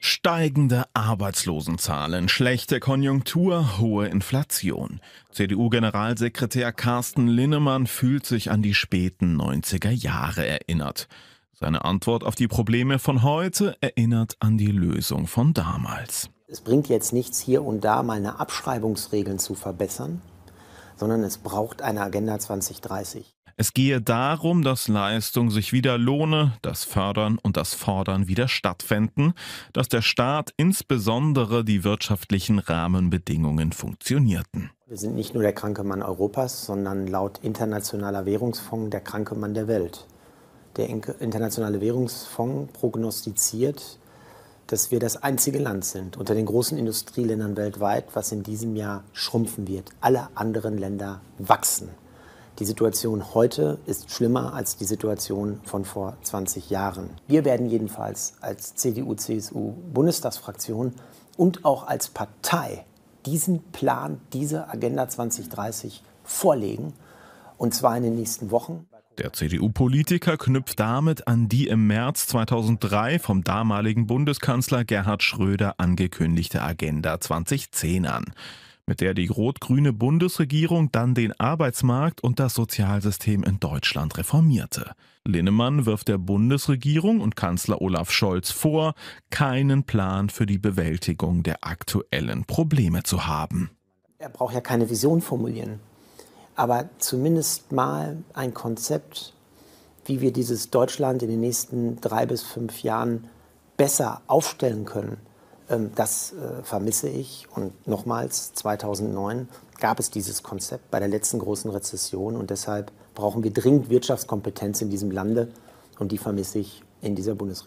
Steigende Arbeitslosenzahlen, schlechte Konjunktur, hohe Inflation. CDU-Generalsekretär Carsten Linnemann fühlt sich an die späten 90er Jahre erinnert. Seine Antwort auf die Probleme von heute erinnert an die Lösung von damals. Es bringt jetzt nichts, hier und da mal eine Abschreibungsregeln zu verbessern, sondern es braucht eine Agenda 2030. Es gehe darum, dass Leistung sich wieder lohne, dass Fördern und das Fordern wieder stattfänden, dass der Staat insbesondere die wirtschaftlichen Rahmenbedingungen funktionierten. Wir sind nicht nur der kranke Mann Europas, sondern laut internationaler Währungsfonds der kranke Mann der Welt. Der internationale Währungsfonds prognostiziert, dass wir das einzige Land sind unter den großen Industrieländern weltweit, was in diesem Jahr schrumpfen wird. Alle anderen Länder wachsen. Die Situation heute ist schlimmer als die Situation von vor 20 Jahren. Wir werden jedenfalls als CDU-CSU-Bundestagsfraktion und auch als Partei diesen Plan, diese Agenda 2030 vorlegen, und zwar in den nächsten Wochen. Der CDU-Politiker knüpft damit an die im März 2003 vom damaligen Bundeskanzler Gerhard Schröder angekündigte Agenda 2010 an mit der die rot-grüne Bundesregierung dann den Arbeitsmarkt und das Sozialsystem in Deutschland reformierte. Linnemann wirft der Bundesregierung und Kanzler Olaf Scholz vor, keinen Plan für die Bewältigung der aktuellen Probleme zu haben. Er braucht ja keine Vision formulieren, aber zumindest mal ein Konzept, wie wir dieses Deutschland in den nächsten drei bis fünf Jahren besser aufstellen können. Ähm, das äh, vermisse ich. Und nochmals, 2009 gab es dieses Konzept bei der letzten großen Rezession und deshalb brauchen wir dringend Wirtschaftskompetenz in diesem Lande und die vermisse ich in dieser Bundesrepublik.